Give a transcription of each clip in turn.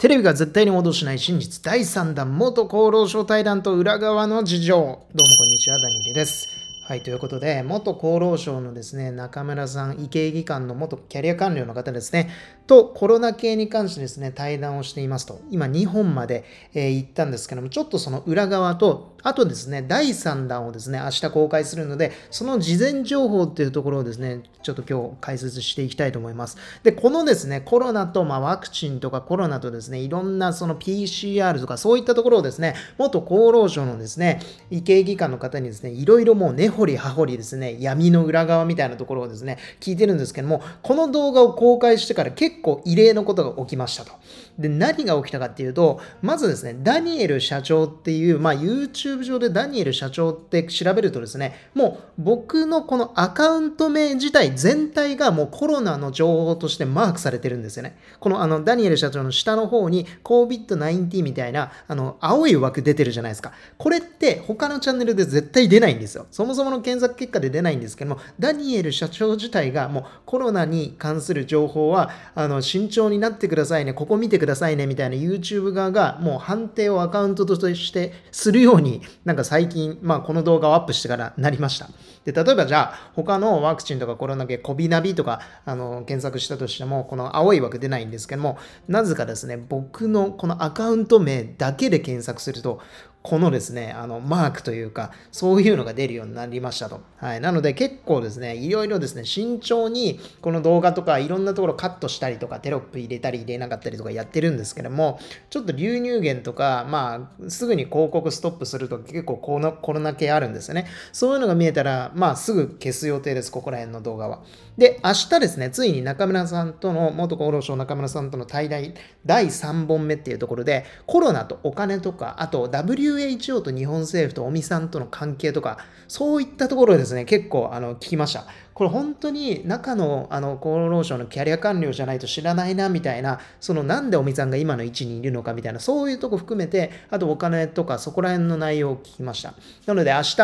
テレビが絶対に戻しない真実第3弾元厚労省対談と裏側の事情どうもこんにちはダニエです。はい、ということで、元厚労省のですね、中村さん、医系技官の元キャリア官僚の方ですね、とコロナ系に関してですね、対談をしていますと、今2本まで、えー、行ったんですけども、ちょっとその裏側と、あとですね、第3弾をですね、明日公開するので、その事前情報っていうところをですね、ちょっと今日解説していきたいと思います。で、このですね、コロナと、まあ、ワクチンとかコロナとですね、いろんなその PCR とかそういったところをですね、元厚労省のですね、医系技官の方にですね、いろいろもう根掘り葉掘りですね、闇の裏側みたいなところをですね、聞いてるんですけども、この動画を公開してから結構構異例のことが起きましたと。で、何が起きたかっていうと、まずですね、ダニエル社長っていう、まあ、YouTube 上でダニエル社長って調べるとですね、もう僕のこのアカウント名自体全体がもうコロナの情報としてマークされてるんですよね。このあのダニエル社長の下の方に COVID-19 みたいなあの青い枠出てるじゃないですか。これって他のチャンネルで絶対出ないんですよ。そもそもの検索結果で出ないんですけども、ダニエル社長自体がもうコロナに関する情報はあの、慎重になってくださいね、ここ見てくださいね、みたいな YouTube 側がもう判定をアカウントとしてするように、なんか最近、まあこの動画をアップしてからなりました。で、例えばじゃあ、他のワクチンとかコロナ系、コビナビとか、あの、検索したとしても、この青い枠出ないんですけども、なぜかですね、僕のこのアカウント名だけで検索すると、このですね、あの、マークというか、そういうのが出るようになりましたと。はい。なので結構ですね、いろいろですね、慎重に、この動画とかいろんなところカットしたりとか、テロップ入れたり入れなかったりとかやってるんですけども、ちょっと流入源とか、まあ、すぐに広告ストップすると結構コロコロナ系あるんですよね。そういうのが見えたら、まあ、すぐ消す予定です、ここら辺の動画は。で、明日ですね、ついに中村さんとの、元厚労省中村さんとの対談、第3本目っていうところで、コロナとお金とか、あと w WHO と日本政府と尾身さんとの関係とか、そういったところですね、結構あの聞きました。これ本当に中のあの厚労省のキャリア官僚じゃないと知らないなみたいな、そのなんで尾身さんが今の位置にいるのかみたいな、そういうとこ含めて、あとお金とかそこら辺の内容を聞きました。なので明日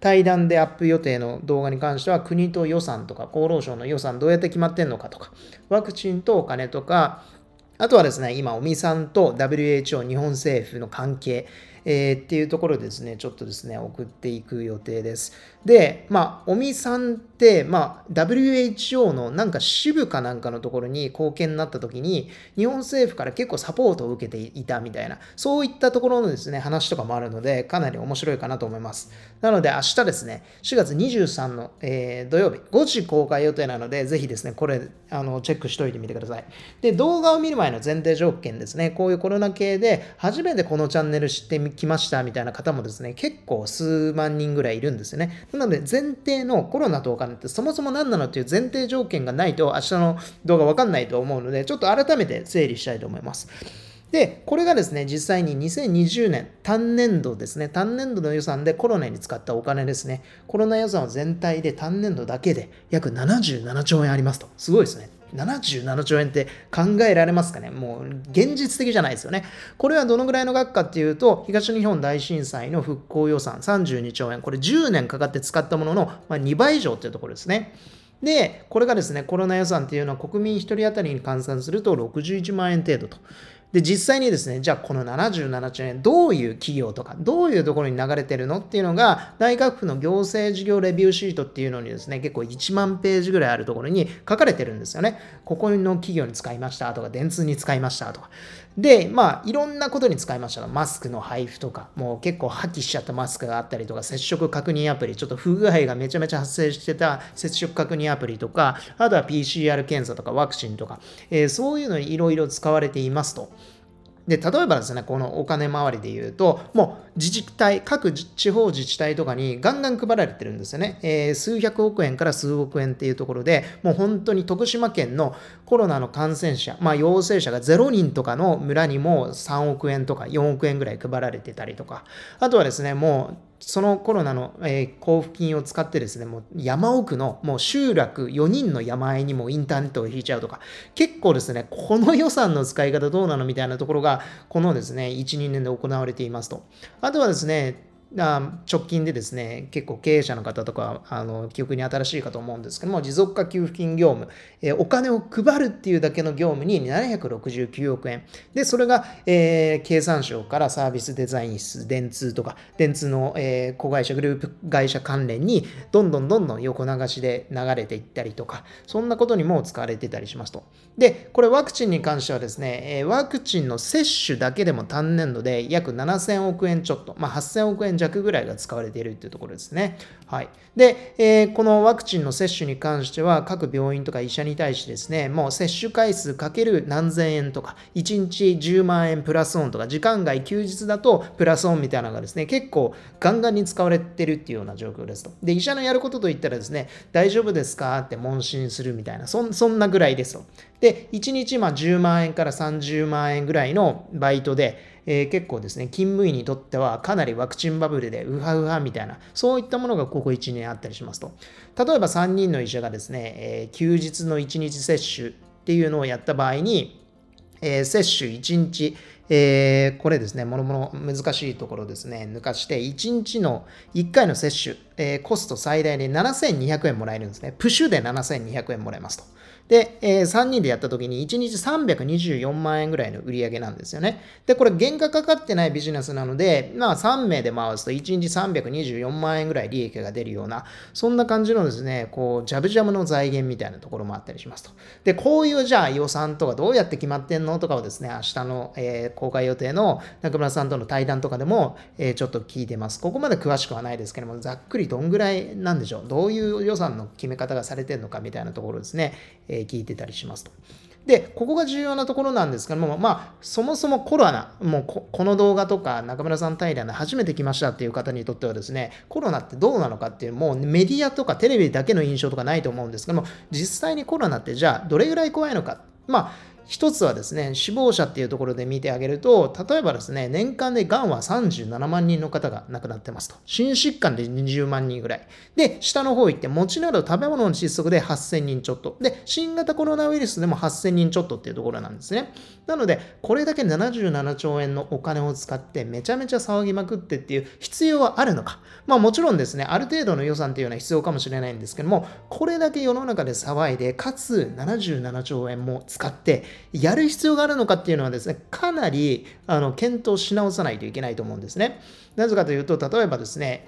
対談でアップ予定の動画に関しては、国と予算とか厚労省の予算どうやって決まってんのかとか、ワクチンとお金とか、あとはですね、今、尾身さんと WHO、日本政府の関係、えー、っていうところですね、ちょっとですね、送っていく予定です。で、まあ、尾身さんって、まあ、WHO のなんか支部かなんかのところに貢献になった時に、日本政府から結構サポートを受けていたみたいな、そういったところのですね、話とかもあるので、かなり面白いかなと思います。なので、明日ですね、4月23の、えー、土曜日、5時公開予定なので、ぜひですね、これ、あの、チェックしといてみてください。で、動画を見る前の前提条件ですね、こういうコロナ系で、初めてこのチャンネル知ってみ来ましたみたいな方もですね、結構数万人ぐらいいるんですよね。なので、前提のコロナとお金ってそもそも何なのっていう前提条件がないと、明日の動画わかんないと思うので、ちょっと改めて整理したいと思います。で、これがですね、実際に2020年、単年度ですね、単年度の予算でコロナに使ったお金ですね、コロナ予算を全体で単年度だけで約77兆円ありますと。すごいですね。77兆円って考えられますかねもう現実的じゃないですよね。これはどのぐらいの額かっていうと、東日本大震災の復興予算32兆円、これ10年かかって使ったものの、ま2倍以上っていうところですね。で、これがですね、コロナ予算っていうのは国民1人当たりに換算すると61万円程度とで、実際にですね、じゃあこの77兆円、どういう企業とか、どういうところに流れてるのっていうのが、内閣府の行政事業レビューシートっていうのにですね、結構1万ページぐらいあるところに書かれてるんですよね。ここの企業に使いましたとか、電通に使いましたとか。で、まあ、いろんなことに使いました。マスクの配布とか、もう結構破棄しちゃったマスクがあったりとか、接触確認アプリ、ちょっと不具合がめちゃめちゃ発生してた接触確認アプリとか、あとは PCR 検査とかワクチンとか、えー、そういうのにいろいろ使われていますと。で、例えばですね、このお金回りで言うと、もう自治体、各地方自治体とかにガンガン配られてるんですよね。えー、数百億円から数億円っていうところで、もう本当に徳島県のコロナの感染者、まあ陽性者が0人とかの村にも3億円とか4億円ぐらい配られてたりとか、あとはですね、もうそのコロナの、えー、交付金を使ってですね、もう山奥のもう集落4人の山あいにもインターネットを引いちゃうとか、結構ですね、この予算の使い方どうなのみたいなところが、このですね、1、2年で行われていますと。あとはですね、直近でですね、結構経営者の方とか、あの、記憶に新しいかと思うんですけども、持続化給付金業務、えー、お金を配るっていうだけの業務に769億円。で、それが、えー、経産省からサービスデザイン室、電通とか、電通の、えー、子会社、グループ会社関連に、どんどんどんどん横流しで流れていったりとか、そんなことにも使われてたりしますと。で、これワクチンに関してはですね、えー、ワクチンの接種だけでも単年度で約7000億円ちょっと、まあ8000億円弱ぐらいが使われているというところですね。はい。で、えー、このワクチンの接種に関しては、各病院とか医者に対してですね、もう接種回数かける何千円とか、1日10万円プラスオンとか、時間外休日だとプラスオンみたいなのがですね、結構ガンガンに使われてるっていうような状況ですと。で、医者のやることといったらですね、大丈夫ですかって問診するみたいな、そんなぐらいですと。で、1日ま10万円から30万円ぐらいのバイトで、えー、結構ですね、勤務医にとってはかなりワクチンバブルでうはうはみたいな、そういったものがここ1年あったりしますと。例えば3人の医者がですね、えー、休日の1日接種っていうのをやった場合に、えー、接種1日、えー、これですね、もろもろ難しいところですね、抜かして、1日の1回の接種、えー、コスト最大で7200円もらえるんですね。プッシュで7200円もらえますと。で、えー、3人でやった時に1日324万円ぐらいの売り上げなんですよね。で、これ原価かかってないビジネスなので、まあ3名で回すと1日324万円ぐらい利益が出るような、そんな感じのですね、こう、ジャブジャブの財源みたいなところもあったりしますと。で、こういうじゃあ予算とかどうやって決まってんのとかをですね、明日の、えー、公開予定の中村さんとの対談とかでも、えー、ちょっと聞いてます。ここまで詳しくはないですけども、ざっくりどんぐらいなんでしょう。どういう予算の決め方がされてるのかみたいなところですね、ええ聞いてたりしますと。で、ここが重要なところなんですけども、まあ、そもそもコロナ、もうこの動画とか中村さん対談で初めて来ましたっていう方にとってはですね、コロナってどうなのかっていう、もうメディアとかテレビだけの印象とかないと思うんですけども、実際にコロナってじゃあどれぐらい怖いのか。まあ、一つはですね、死亡者っていうところで見てあげると、例えばですね、年間でがんは37万人の方が亡くなってますと。心疾患で20万人ぐらい。で、下の方行って、餅など食べ物の窒息で8000人ちょっと。で、新型コロナウイルスでも8000人ちょっとっていうところなんですね。なので、これだけ77兆円のお金を使って、めちゃめちゃ騒ぎまくってっていう必要はあるのか。まあもちろんですね、ある程度の予算っていうのは必要かもしれないんですけども、これだけ世の中で騒いで、かつ77兆円も使って、やる必要があるのかっていうのはですね、かなりあの検討し直さないといけないと思うんですね。なぜかというと、例えばですね、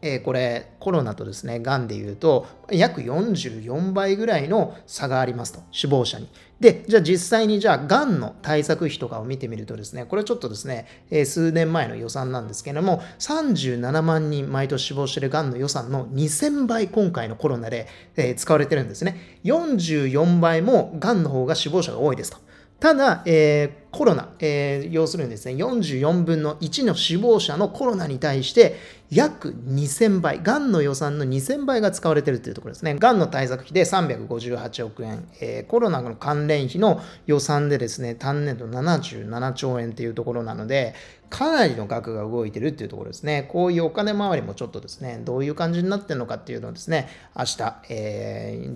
えー、これコロナとですね、がんでいうと約44倍ぐらいの差がありますと、死亡者に。で、じゃあ実際にじゃあがんの対策費とかを見てみるとですね、これちょっとですね、えー、数年前の予算なんですけれども、37万人毎年死亡しているがんの予算の2000倍今回のコロナで、えー、使われてるんですね。44倍もがんの方が死亡者が多いですと。ただ、えーコロナ、えー、要するにですね、44分の1の死亡者のコロナに対して、約2000倍、がんの予算の2000倍が使われているというところですね。がんの対策費で358億円、えー、コロナの関連費の予算でですね、単年度77兆円というところなので、かなりの額が動いてるっていうところですね。こういうお金回りもちょっとですね、どういう感じになってるのかっていうのをですね、明日、え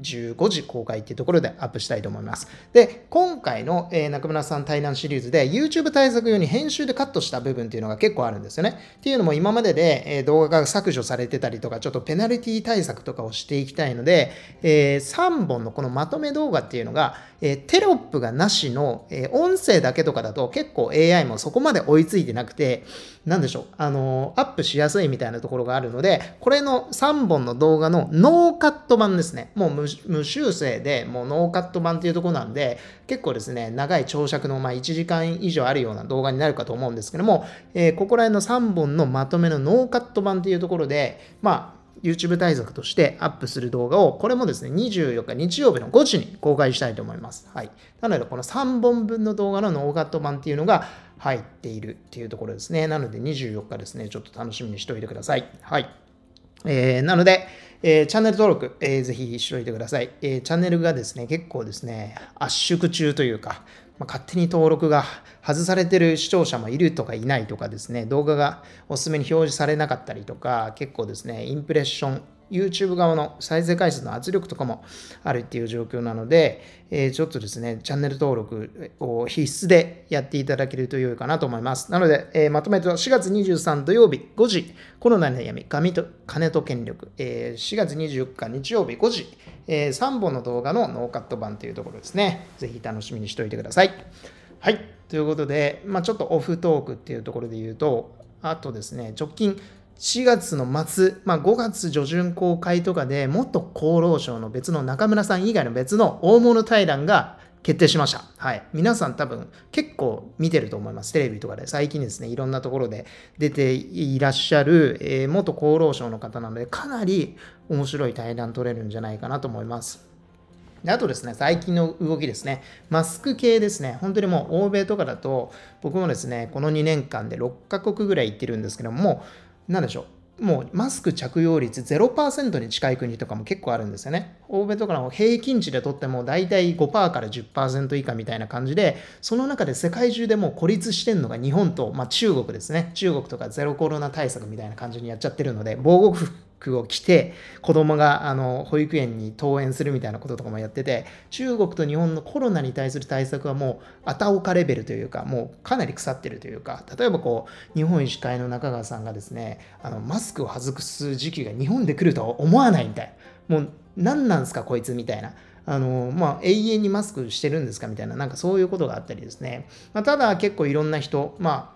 ー、15時公開っていうところでアップしたいと思います。で、今回の、えー、中村さんさん対談シリーズで YouTube 対策用に編集でカットした部分っていうのが結構あるんですよね。っていうのも今までで、え動画が削除されてたりとか、ちょっとペナルティ対策とかをしていきたいので、えー、3本のこのまとめ動画っていうのが、えー、テロップがなしの、えー、音声だけとかだと結構 AI もそこまで追いついてなくて、なんでしょう、あのアップしやすいみたいなところがあるので、これの3本の動画のノーカット版ですね。もう無修正で、もうノーカット版っていうところなんで、結構ですね、長い長尺のま1時間以上あるような動画になるかと思うんですけども、えー、ここら辺の3本のまとめのノーカット版というところで、まあ、YouTube 対策としてアップする動画を、これもですね、24日日曜日の5時に公開したいと思います。はい。なので、この3本分の動画のノーカット版っていうのが入っているっていうところですね。なので、24日ですね、ちょっと楽しみにしておいてください。はい。えー、なので、えー、チャンネル登録、えー、ぜひしておいてください、えー、チャンネルがですね、結構ですね、圧縮中というか、ま勝手に登録が外されてる視聴者もいるとかいないとかですね、動画がおすすめに表示されなかったりとか、結構ですね、インプレッション YouTube 側の再生回数の圧力とかもあるっていう状況なので、えー、ちょっとですね、チャンネル登録を必須でやっていただけると良いかなと思います。なので、えー、まとめと4月23土曜日5時、コロナの悩み、紙と金と権力、えー、4月24日日曜日5時、え3本の動画のノーカット版というところですね。ぜひ楽しみにしておいてください。はい。ということで、まあ、ちょっとオフトークっていうところで言うと、あとですね、直近、4月の末、まあ、5月序旬公開とかで、元厚労省の別の中村さん以外の別の大物対談が決定しました。はい。皆さん多分結構見てると思います。テレビとかで最近ですね、いろんなところで出ていらっしゃる、えー、元厚労省の方なので、かなり面白い対談取れるんじゃないかなと思います。あとですね、最近の動きですね、マスク系ですね、本当にもう欧米とかだと、僕もですね、この2年間で6カ国ぐらい行ってるんですけども、何でしょう。もうマスク着用率0%に近い国とかも結構あるんですよね。欧米とかの平均値でとっても大体5%から10%以下みたいな感じで、その中で世界中でもう孤立してるのが日本と、まあ、中国ですね。中国とかゼロコロナ対策みたいな感じにやっちゃってるので、防護服服を着て子供があの保育園に登園するみたいなこととかもやってて中国と日本のコロナに対する対策はもうあたおかレベルというかもうかなり腐ってるというか例えばこう日本医師会の中川さんがですねあのマスクを外す時期が日本で来るとは思わないみたいもう何なんすかこいつみたいなあのまあ、永遠にマスクしてるんですかみたいな、なんかそういうことがあったりですね。まあ、ただ結構いろんな人、まあ、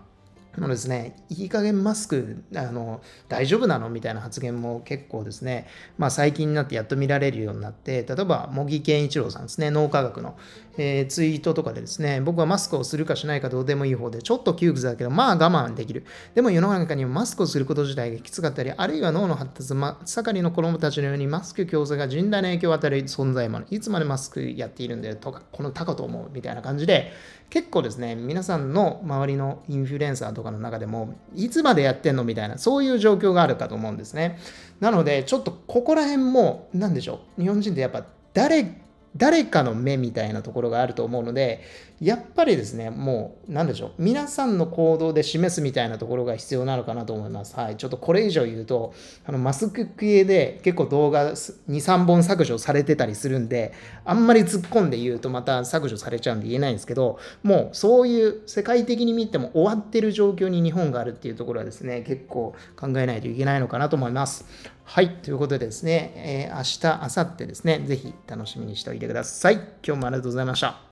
もうですね、いい加減マスク、あの、大丈夫なのみたいな発言も結構ですね、まあ最近になってやっと見られるようになって、例えば、茂木健一郎さんですね、脳科学の、えー、ツイートとかでですね、僕はマスクをするかしないかどうでもいい方で、ちょっと窮屈だけど、まあ我慢できる。でも世の中にはマスクをすること自体がきつかったり、あるいは脳の発達、ま、盛りの子供たちのようにマスク強制が甚大な影響を与える存在もある。いつまでマスクやっているんだよとか、このタコと思うみたいな感じで、結構ですね、皆さんの周りのインフルエンサーとかの中でも、いつまでやってんのみたいな、そういう状況があるかと思うんですね。なので、ちょっとここら辺も、何でしょう、日本人ってやっぱ誰誰かの目みたいなところがあると思うので、やっぱりですね、もう、なんでしょう、皆さんの行動で示すみたいなところが必要なのかなと思います。はい。ちょっとこれ以上言うと、あのマスク系で結構動画2、3本削除されてたりするんで、あんまり突っ込んで言うとまた削除されちゃうんで言えないんですけど、もうそういう世界的に見ても終わってる状況に日本があるっていうところはですね、結構考えないといけないのかなと思います。はい。ということでですね、えー、明日、明後日ですね、ぜひ楽しみにしておいてください。今日もありがとうございました。